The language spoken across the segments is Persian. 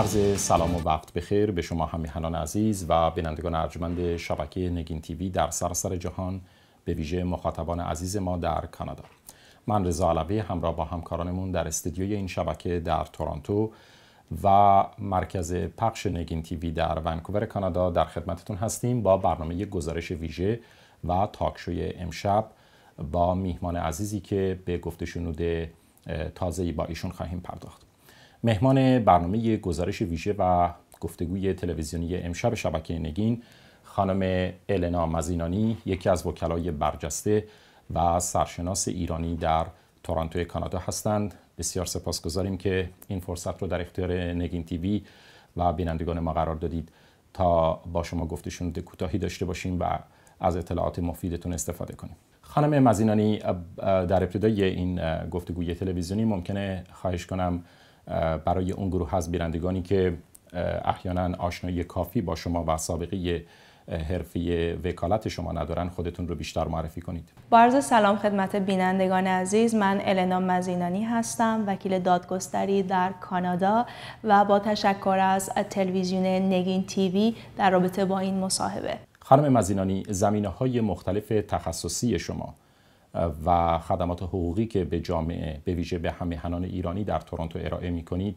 عرض سلام و وقت بخیر به شما همیهنان عزیز و بینندگان ارجمند شبکه نگین تیوی در سراسر جهان به ویژه مخاطبان عزیز ما در کانادا من رضا علوی همراه با همکارانمون در استودیوی این شبکه در تورانتو و مرکز پخش نگین تیوی در ونکوور کانادا در خدمتتون هستیم با برنامه گزارش ویژه و تاکشوی امشب با میهمان عزیزی که به گفته شنود ای با ایشون خواهیم پرداخت مهمان برنامه گزارش ویژه و گفتگوی تلویزیونی امشب شبکه نگین خانم النا مزینانی یکی از وکلای برجسته و سرشناس ایرانی در تورنتو کانادا هستند بسیار سپاسگزاریم که این فرصت رو در اختیار نگین تیوی و بینندگان ما قرار دادید تا با شما گفتشون کوتاهی داشته باشیم و از اطلاعات مفیدتون استفاده کنیم خانم مزینانی در ابتدای این گفتگوی تلویزیونی ممکنه خواهش کنم برای اون گروه از بیرندگانی که احیانا آشنایی کافی با شما و سابقه حرفی وکالت شما ندارن خودتون رو بیشتر معرفی کنید با عرض سلام خدمت بینندگان عزیز من النا مزینانی هستم وکیل دادگستری در کانادا و با تشکر از تلویزیون نگین تیوی در رابطه با این مصاحبه خانم مزینانی زمینه های مختلف تخصصی شما و خدمات حقوقی که به جامعه به ویژه به همهنان ایرانی در تورنتو ارائه می کنید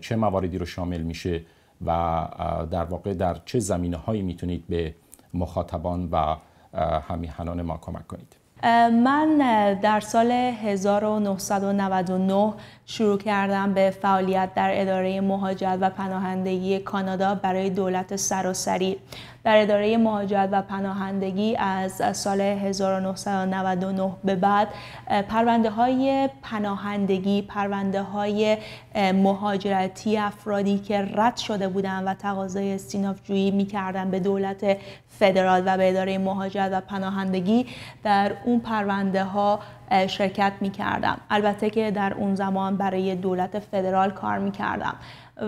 چه مواردی رو شامل میشه و در واقع در چه زمینه هایی میتونید به مخاطبان و همیهنان ما کمک کنید من در سال 1999 شروع کردم به فعالیت در اداره مهاجرت و پناهندگی کانادا برای دولت سراسری در اداره مهاجرت و پناهندگی از سال 1999 به بعد پرونده های پناهندگی پرونده های مهاجرتی افرادی که رد شده بودند و تقاضای استیناف جویی میکردن به دولت فدرال و به اداره مهاجرت و پناهندگی در اون پرونده ها شرکت می کردم البته که در اون زمان برای دولت فدرال کار می کردم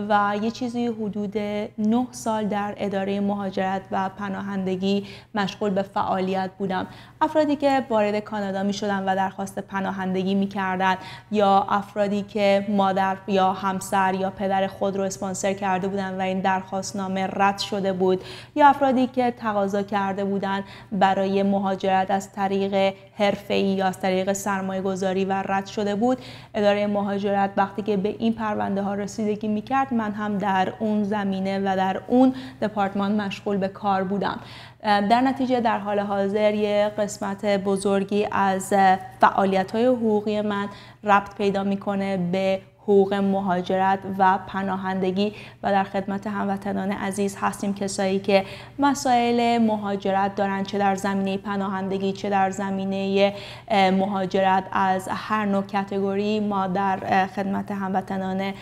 و یه چیزی حدود 9 سال در اداره مهاجرت و پناهندگی مشغول به فعالیت بودم افرادی که وارد کانادا می شدن و درخواست پناهندگی می کردن یا افرادی که مادر یا همسر یا پدر خود رو اسپانسر کرده بودن و این درخواست نامه رد شده بود یا افرادی که تقاضا کرده بودن برای مهاجرت از طریق حرفه یا از طریق سرمایه گذاری و رد شده بود اداره مهاجرت وقتی که به این پرونده ها رسیدگی می من هم در اون زمینه و در اون دپارتمان مشغول به کار بودم در نتیجه در حال حاضر یه قسمت بزرگی از فعالیت های حقوقی من ربط پیدا میکنه به حقوق مهاجرت و پناهندگی و در خدمت هموطنان عزیز هستیم کسایی که مسائل مهاجرت دارن چه در زمینه پناهندگی چه در زمینه مهاجرت از هر نوع کتگوری ما در خدمت هموطنان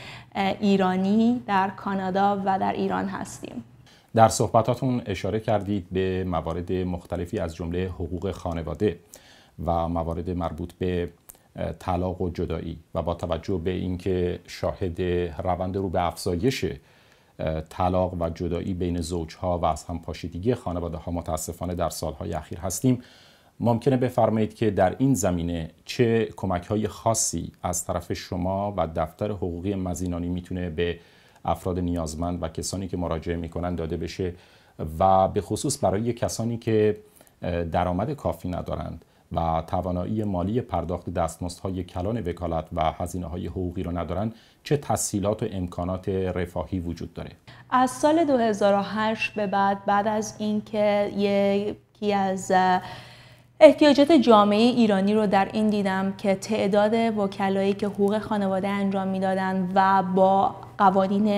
ایرانی در کانادا و در ایران هستیم در صحبتاتون اشاره کردید به موارد مختلفی از جمله حقوق خانواده و موارد مربوط به طلاق و جدایی و با توجه به اینکه شاهد روند رو به افزایش طلاق و جدایی بین زوجها و از هم پاشیدگی خانواده ها متاسفانه در سالهای اخیر هستیم ممکنه بفرمایید که در این زمینه چه کمک های خاصی از طرف شما و دفتر حقوقی مزینانی میتونه به افراد نیازمند و کسانی که مراجعه میکنن داده بشه و به خصوص برای کسانی که درآمد کافی ندارند و توانایی مالی پرداخت دستمزدهای کلان وکالت و هزینه های حقوقی را ندارند چه تسهیلات و امکانات رفاهی وجود داره از سال 2008 به بعد بعد از اینکه یکی از احتیاجات جامعه ایرانی رو در این دیدم که تعداد وکلایی که حقوق خانواده انجام میدادند و با قوانین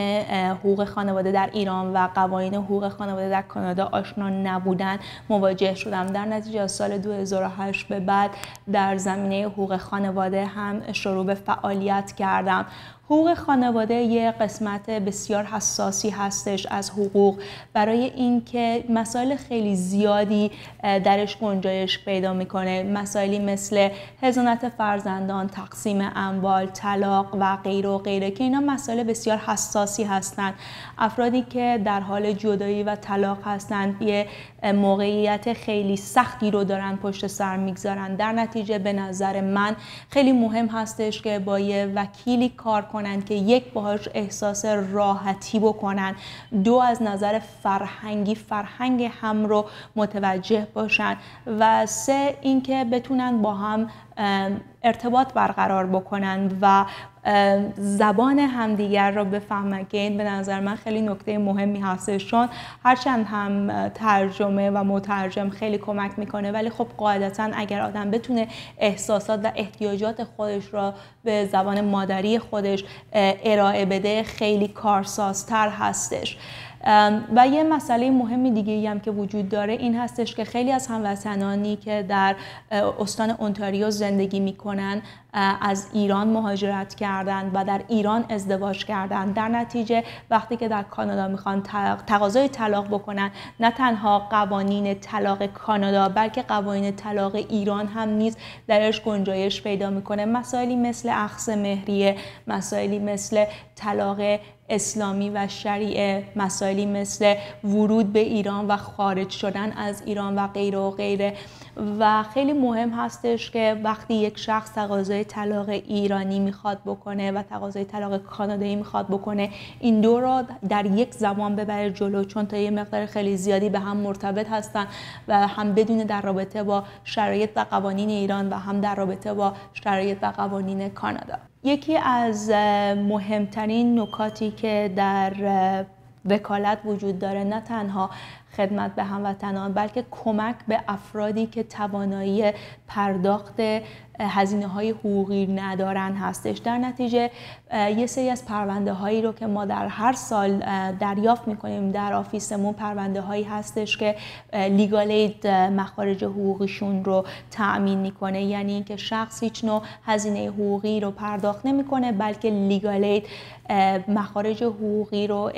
حقوق خانواده در ایران و قوانین حقوق خانواده در کانادا آشنا نبودن مواجه شدم در نتیجه از سال 2008 به بعد در زمینه حقوق خانواده هم شروع به فعالیت کردم حقوق خانواده یه قسمت بسیار حساسی هستش از حقوق برای اینکه مسائل خیلی زیادی درش گنجایش پیدا میکنه مسائلی مثل هزانت فرزندان تقسیم اموال طلاق و غیره و غیره که اینا مسائل بسیار حساسی هستند افرادی که در حال جدایی و طلاق هستند یه موقعیت خیلی سختی رو دارن پشت سر میگذارن در نتیجه به نظر من خیلی مهم هستش که با یه وکیلی کار کنند که یک باهاش احساس راحتی بکنن دو از نظر فرهنگی فرهنگ هم رو متوجه باشن و سه اینکه بتونن با هم ارتباط برقرار بکنن و زبان همدیگر را بفهمن که این به نظر من خیلی نکته مهمی هستش چون هرچند هم ترجمه و مترجم خیلی کمک میکنه ولی خب قاعدتا اگر آدم بتونه احساسات و احتیاجات خودش را به زبان مادری خودش ارائه بده خیلی کارسازتر هستش و یه مسئله مهم دیگه هم که وجود داره این هستش که خیلی از هموطنانی که در استان اونتاریو زندگی میکنن از ایران مهاجرت کردن و در ایران ازدواج کردن در نتیجه وقتی که در کانادا میخوان تقاضای طلاق بکنن نه تنها قوانین طلاق کانادا بلکه قوانین طلاق ایران هم نیز درش گنجایش پیدا میکنه مسائلی مثل اخص مهریه مسائلی مثل طلاق اسلامی و شریعه مسائلی مثل ورود به ایران و خارج شدن از ایران و غیره و غیره و خیلی مهم هستش که وقتی یک شخص تقاضای طلاق ایرانی میخواد بکنه و تقاضای طلاق کانادایی میخواد بکنه این دو را در یک زمان ببره جلو چون تا یه مقدار خیلی زیادی به هم مرتبط هستن و هم بدون در رابطه با شرایط و قوانین ایران و هم در رابطه با شرایط و قوانین کانادا یکی از مهمترین نکاتی که در وکالت وجود داره نه تنها خدمت به هموطنان بلکه کمک به افرادی که توانایی پرداخت هزینه های حقوقی ندارن هستش در نتیجه یه سری از پرونده هایی رو که ما در هر سال دریافت میکنیم در آفیسمون پرونده هایی هستش که لیگالید مخارج حقوقیشون رو تأمین میکنه یعنی اینکه شخص هیچ نوع هزینه حقوقی رو پرداخت نمیکنه بلکه لیگالید مخارج حقوقی رو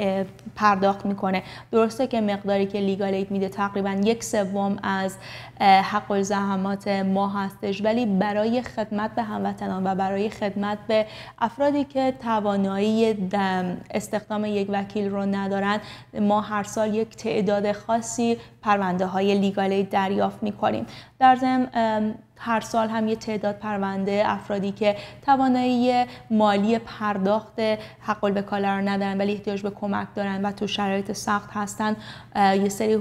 پرداخت میکنه درسته که مقداری که لیگالید میده تقریبا یک سوم از حق زحمات ما هستش ولی برای برای خدمت به هموطنان و برای خدمت به افرادی که توانایی استخدام یک وکیل رو ندارن ما هر سال یک تعداد خاصی پرونده های لیگالی دریافت می کنیم در ضمن هر سال هم یه تعداد پرونده افرادی که توانایی مالی پرداخت حق رو ندارن ولی احتیاج به کمک دارن و تو شرایط سخت هستن یه سری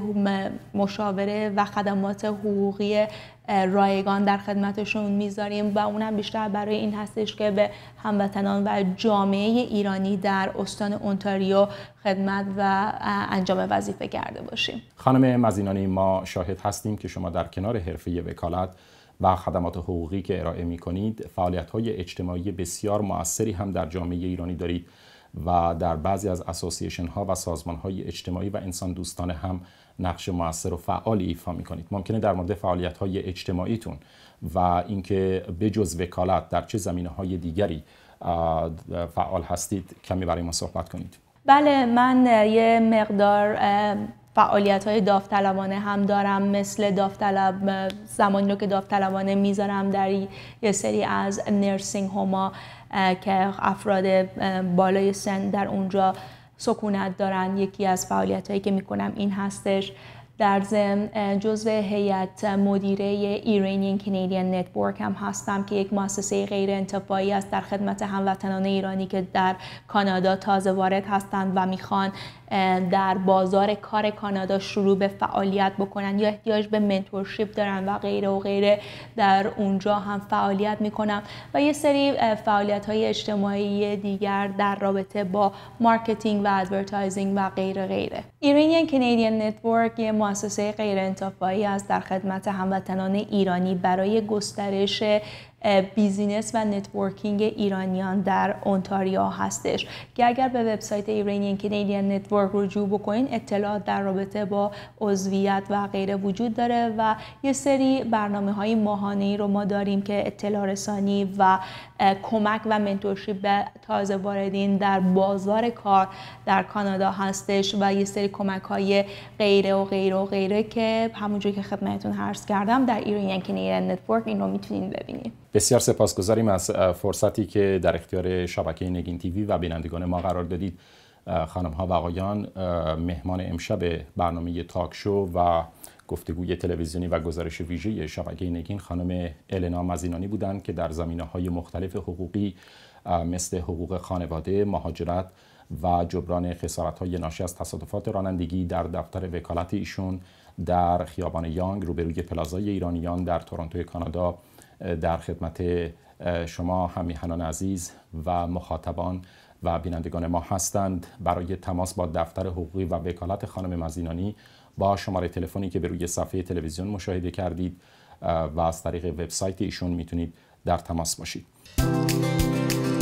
مشاوره و خدمات حقوقی رایگان در خدمتشون میذاریم و اونم بیشتر برای این هستش که به هموطنان و جامعه ایرانی در استان اونتاریو خدمت و انجام وظیفه کرده باشیم خانم مزینانی ما شاهد هستیم که شما در کنار حرفه وکالت و خدمات حقوقی که ارائه می کنید فعالیت های اجتماعی بسیار موثری هم در جامعه ایرانی دارید و در بعضی از اسوسییشن ها و سازمان های اجتماعی و انسان دوستانه هم نقش موثر و فعالی ایفا می کنید ممکنه در مورد فعالیت های اجتماعیتون و اینکه به جز وکالت در چه زمینه های دیگری فعال هستید کمی برای ما صحبت کنید بله من یه مقدار فعالیت های داوطلبانه هم دارم مثل داوطلب زمانی رو که داوطلبانه میذارم در یه سری از نرسینگ هما که افراد بالای سن در اونجا سکونت دارن یکی از فعالیت هایی که میکنم این هستش در ضمن جزو هیئت مدیره ایرانیان کنیدین نتورک هم هستم که یک مؤسسه غیر انتفاعی است در خدمت هموطنان ایرانی که در کانادا تازه وارد هستند و میخوان در بازار کار کانادا شروع به فعالیت بکنن یا احتیاج به منتورشیپ دارن و غیره و غیره در اونجا هم فعالیت میکنم و یه سری فعالیت های اجتماعی دیگر در رابطه با مارکتینگ و ادورتایزینگ و غیره غیره ایرانیان کنیدین نتورک یه مؤسسه غیرانتفاعی انتفاعی است در خدمت هموطنان ایرانی برای گسترش بیزینس و نتورکینگ ایرانیان در اونتاریو هستش که اگر به وبسایت ایرانیان کانادین نتورک رجوع بکنین اطلاعات در رابطه با عضویت و غیره وجود داره و یه سری برنامه های ماهانه ای رو ما داریم که اطلاع رسانی و کمک و منتورشیپ به تازه واردین در بازار کار در کانادا هستش و یه سری کمک های غیره و غیره و غیره که همونجور که خدمتتون عرض کردم در ایرانیان کانادین نتورک این رو میتونین ببینید بسیار سپاسگزاریم از فرصتی که در اختیار شبکه نگین تیوی و بینندگان ما قرار دادید خانم ها و آقایان مهمان امشب برنامه تاک شو و گفتگوی تلویزیونی و گزارش ویژه شبکه نگین خانم النا مزینانی بودند که در زمینه های مختلف حقوقی مثل حقوق خانواده، مهاجرت و جبران خسارت های ناشی از تصادفات رانندگی در دفتر وکالت ایشون در خیابان یانگ روبروی پلازای ایرانیان در تورنتو کانادا در خدمت شما همیهنان عزیز و مخاطبان و بینندگان ما هستند برای تماس با دفتر حقوقی و وکالت خانم مزینانی با شماره تلفنی که به روی صفحه تلویزیون مشاهده کردید و از طریق وبسایت ایشون میتونید در تماس باشید